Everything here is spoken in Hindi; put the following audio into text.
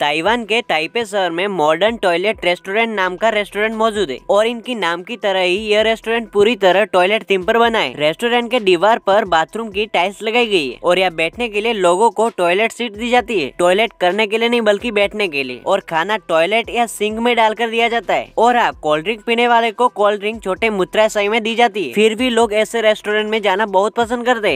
ताइवान के ताइपे शहर में मॉडर्न टॉयलेट रेस्टोरेंट नाम का रेस्टोरेंट मौजूद है और इनकी नाम की तरह ही यह रेस्टोरेंट पूरी तरह टॉयलेट थीम पर बना है रेस्टोरेंट के दीवार पर बाथरूम की टाइल्स लगाई गई है और यहाँ बैठने के लिए लोगों को टॉयलेट सीट दी जाती है टॉयलेट करने के लिए नहीं बल्कि बैठने के लिए और खाना टॉयलेट या सिंक में डालकर दिया जाता है और हाँ कोल्ड ड्रिंक पीने वाले को कोल्ड ड्रिंक छोटे मुत्राशाही में दी जाती है फिर भी लोग ऐसे रेस्टोरेंट में जाना बहुत पसंद करते हैं